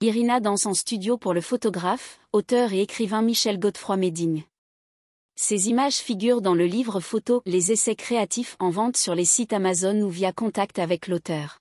Irina danse en studio pour le photographe, auteur et écrivain Michel Godefroy Médigne. Ces images figurent dans le livre photo Les essais créatifs en vente sur les sites Amazon ou via contact avec l'auteur.